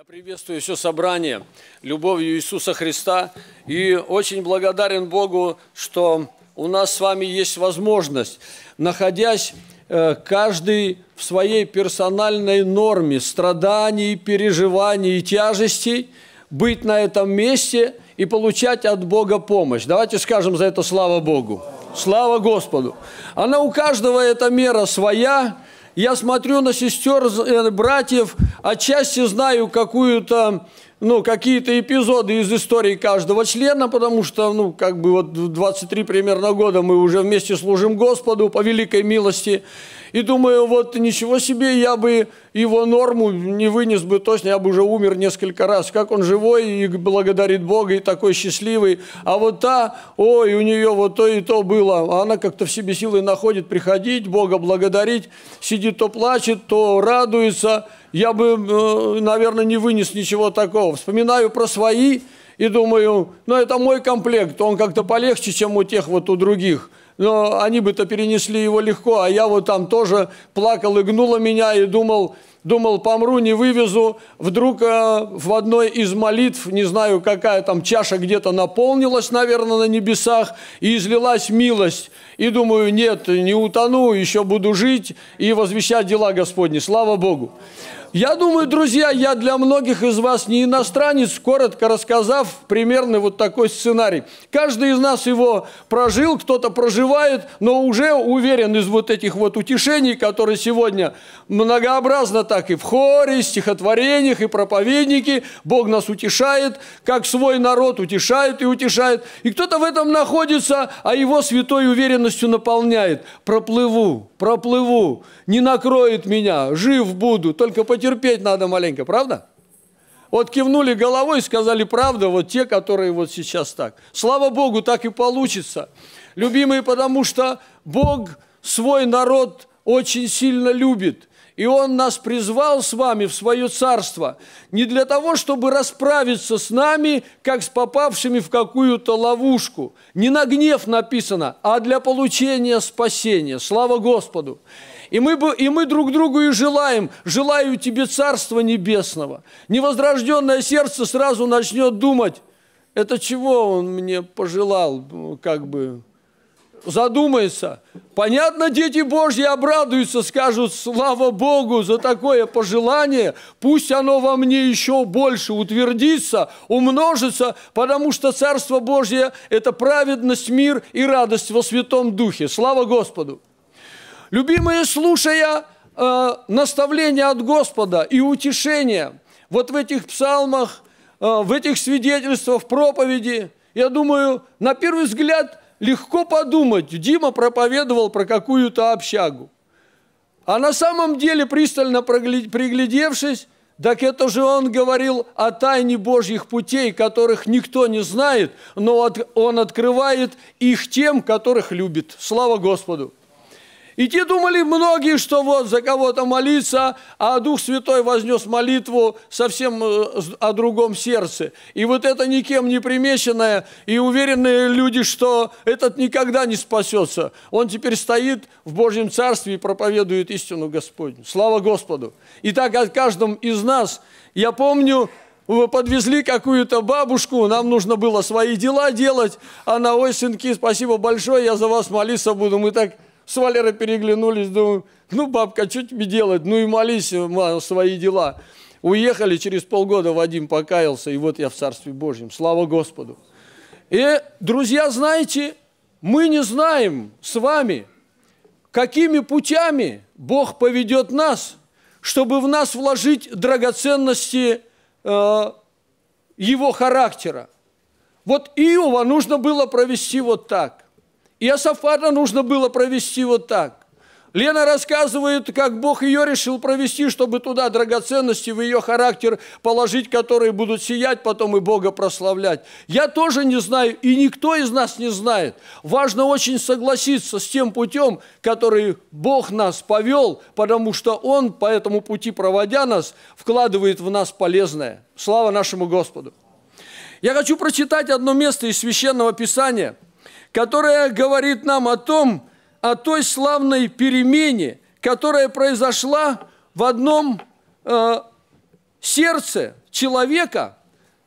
Я приветствую все собрание любовью Иисуса Христа и очень благодарен Богу, что у нас с вами есть возможность, находясь э, каждый в своей персональной норме страданий, переживаний и тяжестей, быть на этом месте и получать от Бога помощь. Давайте скажем за это слава Богу. Слава Господу. Она у каждого эта мера своя, я смотрю на сестер, э, братьев, отчасти знаю какую-то, ну, какие-то эпизоды из истории каждого члена, потому что, ну, как бы вот 23 примерно года мы уже вместе служим Господу по великой милости и думаю, вот ничего себе, я бы его норму не вынес бы точно, я бы уже умер несколько раз. Как он живой и благодарит Бога, и такой счастливый. А вот та, ой, у нее вот то и то было. А она как-то в себе силы находит приходить, Бога благодарить. Сидит то плачет, то радуется. Я бы, э, наверное, не вынес ничего такого. Вспоминаю про свои и думаю, ну это мой комплект, он как-то полегче, чем у тех вот у других но они бы-то перенесли его легко, а я вот там тоже плакал и гнуло меня и думал, думал, помру, не вывезу. Вдруг э, в одной из молитв, не знаю, какая там чаша где-то наполнилась, наверное, на небесах, и излилась милость. И думаю, нет, не утону, еще буду жить и возвещать дела Господни. Слава Богу! Я думаю, друзья, я для многих из вас не иностранец, коротко рассказав примерно вот такой сценарий. Каждый из нас его прожил, кто-то проживает, но уже уверен из вот этих вот утешений, которые сегодня многообразно так и в хоре, и стихотворениях, и проповедники. Бог нас утешает, как свой народ утешает и утешает. И кто-то в этом находится, а его святой уверенностью наполняет. Проплыву, проплыву, не накроет меня, жив буду, только потерпеть надо маленько, правда? Вот кивнули головой, и сказали правду, вот те, которые вот сейчас так. Слава Богу, так и получится. Любимые, потому что Бог свой народ очень сильно любит. И Он нас призвал с вами в свое царство не для того, чтобы расправиться с нами, как с попавшими в какую-то ловушку. Не на гнев написано, а для получения спасения. Слава Господу! И мы, и мы друг другу и желаем, желаю тебе Царства Небесного. Невозрожденное сердце сразу начнет думать, это чего он мне пожелал, ну, как бы, задумается. Понятно, дети Божьи обрадуются, скажут, слава Богу за такое пожелание, пусть оно во мне еще больше утвердится, умножится, потому что Царство Божье – это праведность, мир и радость во Святом Духе. Слава Господу! Любимые, слушая э, наставления от Господа и утешения, вот в этих псалмах, э, в этих свидетельствах, проповеди, я думаю, на первый взгляд – легко подумать, Дима проповедовал про какую-то общагу. А на самом деле, пристально приглядевшись, так это же он говорил о тайне Божьих путей, которых никто не знает, но он открывает их тем, которых любит. Слава Господу! И те думали многие, что вот за кого-то молиться, а Дух Святой вознес молитву совсем э, о другом сердце. И вот это никем не примеченное, и уверенные люди, что этот никогда не спасется. Он теперь стоит в Божьем Царстве и проповедует истину Господню. Слава Господу! И так от каждом из нас. Я помню, вы подвезли какую-то бабушку, нам нужно было свои дела делать, а на ой, спасибо большое, я за вас молиться буду. Мы так с Валерой переглянулись, думаем, ну, бабка, что тебе делать? Ну и молись, мам, свои дела. Уехали, через полгода Вадим покаялся, и вот я в Царстве Божьем. Слава Господу. И, друзья, знаете, мы не знаем с вами, какими путями Бог поведет нас, чтобы в нас вложить драгоценности э, Его характера. Вот Иова нужно было провести вот так. И Асафата нужно было провести вот так. Лена рассказывает, как Бог ее решил провести, чтобы туда драгоценности в ее характер положить, которые будут сиять потом и Бога прославлять. Я тоже не знаю, и никто из нас не знает. Важно очень согласиться с тем путем, который Бог нас повел, потому что Он, по этому пути проводя нас, вкладывает в нас полезное. Слава нашему Господу! Я хочу прочитать одно место из Священного Писания – которая говорит нам о том, о той славной перемене, которая произошла в одном э, сердце человека,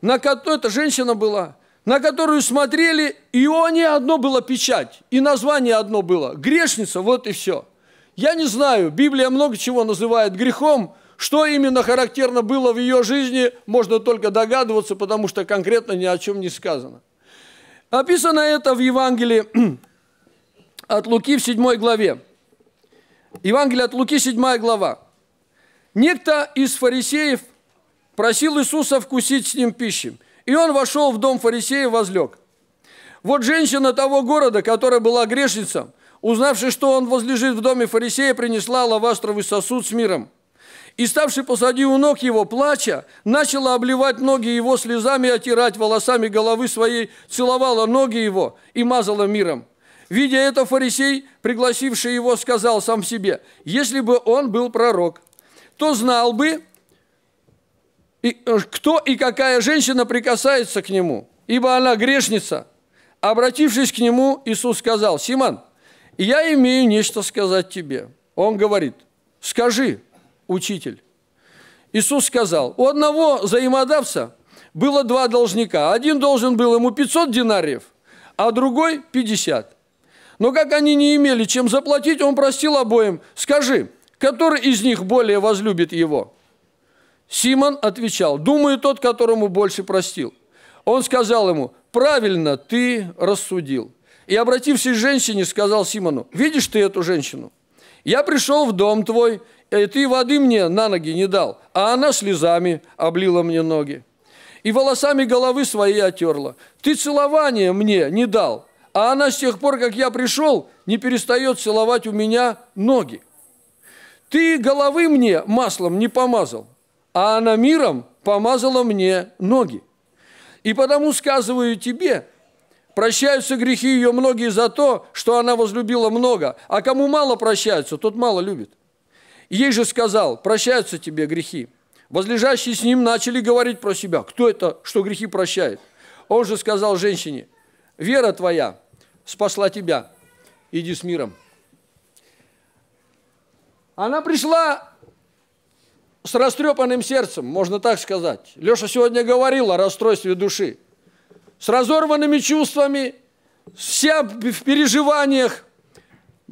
на которую ну, эта женщина была, на которую смотрели, и у нее одно было печать, и название одно было – грешница, вот и все. Я не знаю, Библия много чего называет грехом, что именно характерно было в ее жизни, можно только догадываться, потому что конкретно ни о чем не сказано. Описано это в Евангелии от Луки в 7 главе. Евангелие от Луки, 7 глава. Некто из фарисеев просил Иисуса вкусить с ним пищи. И он вошел в дом фарисея и возлег. Вот женщина того города, которая была грешницей, узнавши, что он возлежит в доме фарисея, принесла лавастровый сосуд с миром – и ставший позади у ног его, плача, начала обливать ноги его слезами, отирать волосами головы своей, целовала ноги его и мазала миром. Видя это, фарисей, пригласивший его, сказал сам себе, если бы он был пророк, то знал бы, э, кто и какая женщина прикасается к нему, ибо она грешница. Обратившись к нему, Иисус сказал, «Симон, я имею нечто сказать тебе». Он говорит, «Скажи» учитель. Иисус сказал, у одного взаимодавца было два должника. Один должен был ему 500 динариев, а другой 50. Но как они не имели чем заплатить, он простил обоим, скажи, который из них более возлюбит его? Симон отвечал, думаю, тот, которому больше простил. Он сказал ему, правильно ты рассудил. И, обратившись к женщине, сказал Симону, видишь ты эту женщину? Я пришел в дом твой и «Э, ты воды мне на ноги не дал, а она слезами облила мне ноги. И волосами головы своей отерла. Ты целование мне не дал, а она с тех пор, как я пришел, не перестает целовать у меня ноги. Ты головы мне маслом не помазал, а она миром помазала мне ноги. И потому сказываю тебе, прощаются грехи ее многие за то, что она возлюбила много, а кому мало прощаются, тот мало любит ей же сказал, прощаются тебе грехи. Возлежащие с ним начали говорить про себя. Кто это, что грехи прощает? Он же сказал женщине, вера твоя спасла тебя, иди с миром. Она пришла с растрепанным сердцем, можно так сказать. Леша сегодня говорил о расстройстве души. С разорванными чувствами, вся в переживаниях,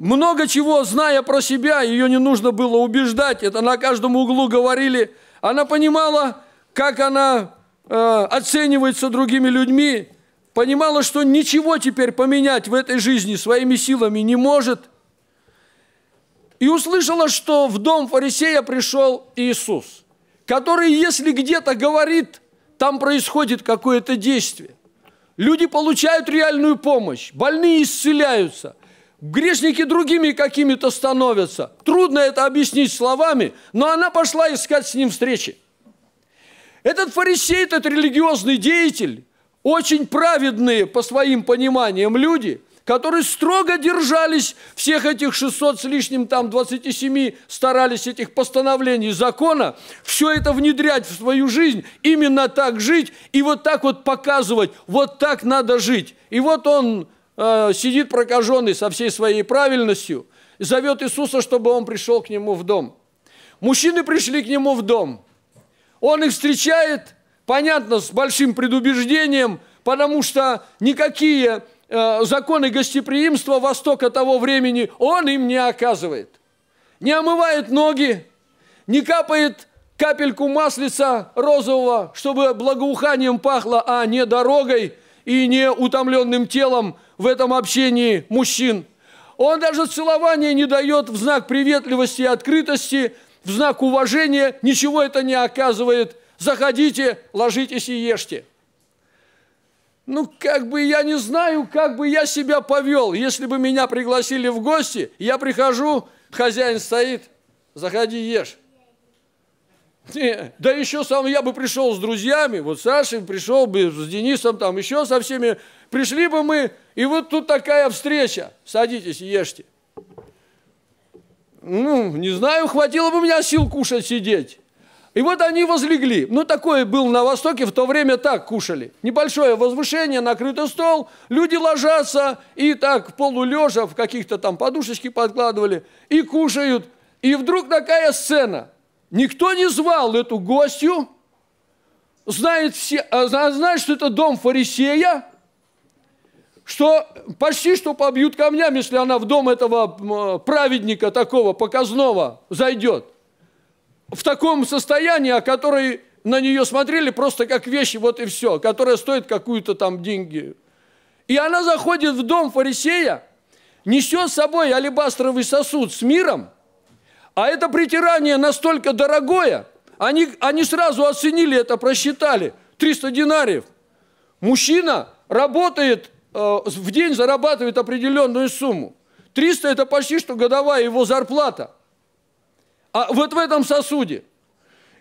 много чего, зная про себя, ее не нужно было убеждать, это на каждом углу говорили. Она понимала, как она э, оценивается другими людьми, понимала, что ничего теперь поменять в этой жизни своими силами не может. И услышала, что в дом фарисея пришел Иисус, который, если где-то говорит, там происходит какое-то действие. Люди получают реальную помощь, больные исцеляются – Грешники другими какими-то становятся. Трудно это объяснить словами, но она пошла искать с ним встречи. Этот фарисей, этот религиозный деятель, очень праведные по своим пониманиям люди, которые строго держались всех этих 600 с лишним, там 27, старались этих постановлений закона, все это внедрять в свою жизнь, именно так жить и вот так вот показывать, вот так надо жить. И вот он Э, сидит прокаженный со всей своей правильностью зовет Иисуса, чтобы он пришел к нему в дом. Мужчины пришли к нему в дом. Он их встречает, понятно, с большим предубеждением, потому что никакие э, законы гостеприимства Востока того времени он им не оказывает. Не омывает ноги, не капает капельку маслица розового, чтобы благоуханием пахло, а не дорогой, и не утомленным телом в этом общении мужчин. Он даже целование не дает в знак приветливости и открытости, в знак уважения, ничего это не оказывает. Заходите, ложитесь и ешьте. Ну, как бы я не знаю, как бы я себя повел. Если бы меня пригласили в гости, я прихожу, хозяин стоит, заходи, ешь. Не, э, да еще сам я бы пришел с друзьями, вот Саша пришел бы с Денисом, там еще со всеми. Пришли бы мы, и вот тут такая встреча. Садитесь, ешьте. Ну, не знаю, хватило бы у меня сил кушать, сидеть. И вот они возлегли. Ну, такое был на Востоке, в то время так кушали. Небольшое возвышение, накрытый стол, люди ложатся и так полулежа в каких-то там подушечки подкладывали и кушают. И вдруг такая сцена – Никто не звал эту гостью, знает, все, а знает, что это дом фарисея, что почти что побьют камнями, если она в дом этого праведника такого показного зайдет. В таком состоянии, о которой на нее смотрели просто как вещи, вот и все, которая стоит какую-то там деньги. И она заходит в дом фарисея, несет с собой алебастровый сосуд с миром – а это притирание настолько дорогое, они, они сразу оценили это, просчитали. 300 динариев. Мужчина работает, э, в день зарабатывает определенную сумму. 300 – это почти что годовая его зарплата. А вот в этом сосуде.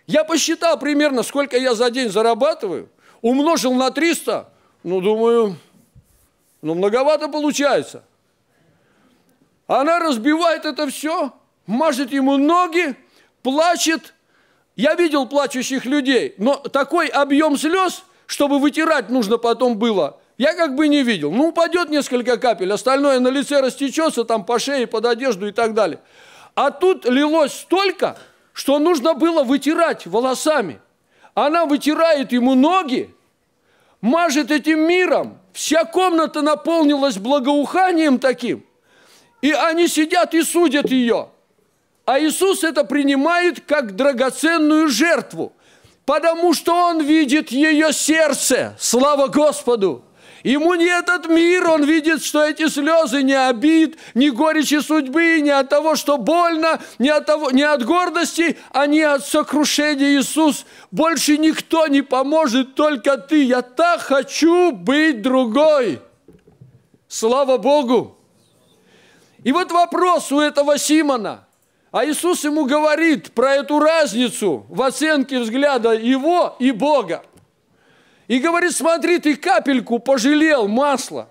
Я посчитал примерно, сколько я за день зарабатываю, умножил на 300, ну, думаю, ну, многовато получается. Она разбивает это все – мажет ему ноги, плачет. Я видел плачущих людей, но такой объем слез, чтобы вытирать нужно потом было, я как бы не видел. Ну, упадет несколько капель, остальное на лице растечется, там по шее, под одежду и так далее. А тут лилось столько, что нужно было вытирать волосами. Она вытирает ему ноги, мажет этим миром. Вся комната наполнилась благоуханием таким. И они сидят и судят ее – а Иисус это принимает как драгоценную жертву, потому что Он видит ее сердце. Слава Господу! Ему не этот мир, он видит, что эти слезы не обид, не горечи судьбы, не от того, что больно, не от, того, не от гордости, а не от сокрушения Иисус. Больше никто не поможет, только ты. Я так хочу быть другой. Слава Богу! И вот вопрос у этого Симона – а Иисус ему говорит про эту разницу в оценке взгляда его и Бога. И говорит, смотри, ты капельку пожалел масла.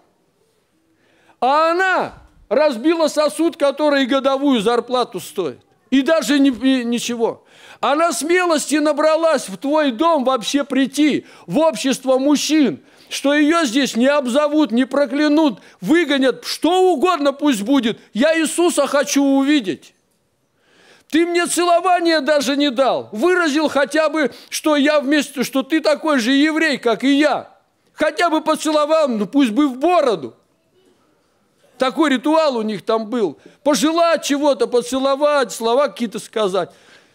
А она разбила сосуд, который годовую зарплату стоит. И даже не, и ничего. Она смелости набралась в твой дом вообще прийти, в общество мужчин, что ее здесь не обзовут, не проклянут, выгонят, что угодно пусть будет. Я Иисуса хочу увидеть. Ты мне целования даже не дал. Выразил хотя бы, что я вместе, что ты такой же еврей, как и я. Хотя бы поцеловал, ну пусть бы в бороду. Такой ритуал у них там был. Пожелать чего-то, поцеловать, слова какие-то сказать.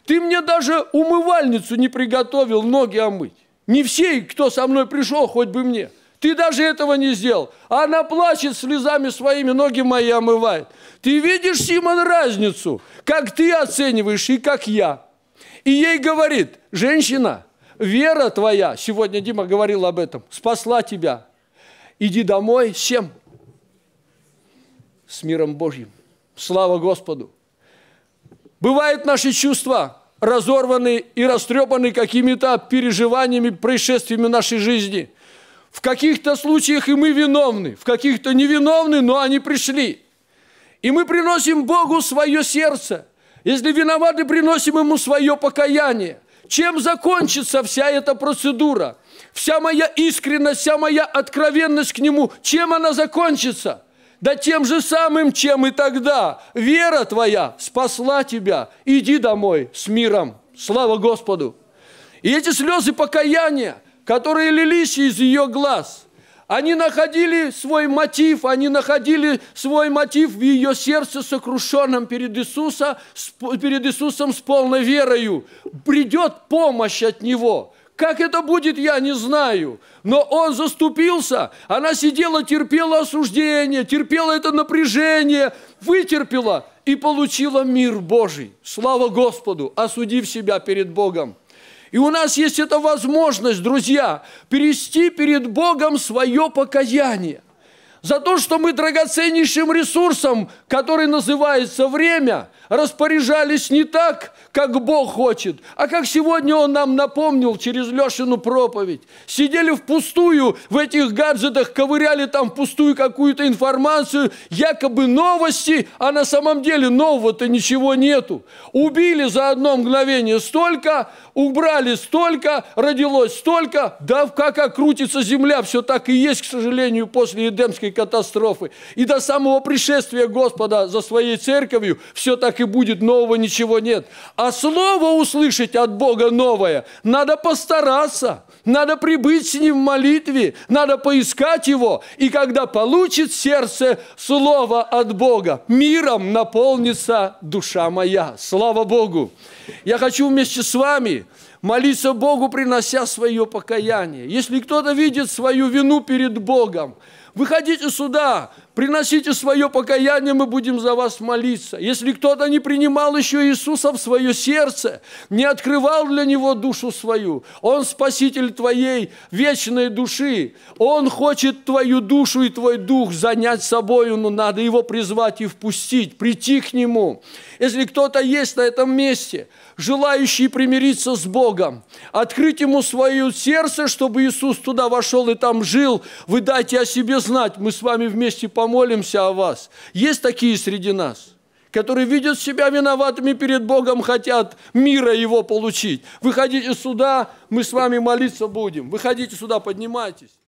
Ты мне даже умывальницу не приготовил ноги омыть. Не все, кто со мной пришел, хоть бы мне – ты даже этого не сделал. Она плачет слезами своими, ноги мои омывает. Ты видишь, Симон, разницу, как ты оцениваешь и как я. И ей говорит, женщина, вера твоя, сегодня Дима говорил об этом, спасла тебя. Иди домой всем с миром Божьим. Слава Господу! Бывают наши чувства разорваны и растрепаны какими-то переживаниями, происшествиями нашей жизни – в каких-то случаях и мы виновны, в каких-то невиновны, но они пришли. И мы приносим Богу свое сердце. Если виноваты, приносим Ему свое покаяние. Чем закончится вся эта процедура? Вся моя искренность, вся моя откровенность к Нему, чем она закончится? Да тем же самым, чем и тогда. Вера твоя спасла тебя. Иди домой с миром. Слава Господу. И эти слезы покаяния – которые лились из ее глаз. Они находили свой мотив, они находили свой мотив в ее сердце сокрушенном перед, Иисуса, перед Иисусом с полной верою. Придет помощь от Него. Как это будет, я не знаю. Но он заступился. Она сидела, терпела осуждение, терпела это напряжение, вытерпела и получила мир Божий. Слава Господу, осудив себя перед Богом. И у нас есть эта возможность, друзья, перести перед Богом свое покаяние. За то, что мы драгоценнейшим ресурсом, который называется время, распоряжались не так, как Бог хочет, а как сегодня Он нам напомнил через Лешину проповедь. Сидели впустую в этих гаджетах, ковыряли там впустую какую-то информацию, якобы новости, а на самом деле нового-то ничего нету. Убили за одно мгновение столько, убрали столько, родилось столько, да как окрутится земля, все так и есть, к сожалению, после Эдемской катастрофы. И до самого пришествия Господа за своей церковью все так так и будет, нового ничего нет. А слово услышать от Бога новое надо постараться, надо прибыть с Ним в молитве, надо поискать Его. И когда получит сердце слово от Бога, миром наполнится душа моя. Слава Богу! Я хочу вместе с вами молиться Богу, принося свое покаяние. Если кто-то видит свою вину перед Богом, выходите сюда, Приносите свое покаяние, мы будем за вас молиться. Если кто-то не принимал еще Иисуса в свое сердце, не открывал для него душу свою, Он спаситель твоей вечной души, Он хочет твою душу и твой дух занять собою, но надо его призвать и впустить, прийти к нему. Если кто-то есть на этом месте, желающий примириться с Богом, открыть ему свое сердце, чтобы Иисус туда вошел и там жил, вы дайте о себе знать, мы с вами вместе поможем помолимся о вас. Есть такие среди нас – которые видят себя виноватыми перед Богом, хотят мира его получить. Выходите сюда, мы с вами молиться будем. Выходите сюда, поднимайтесь.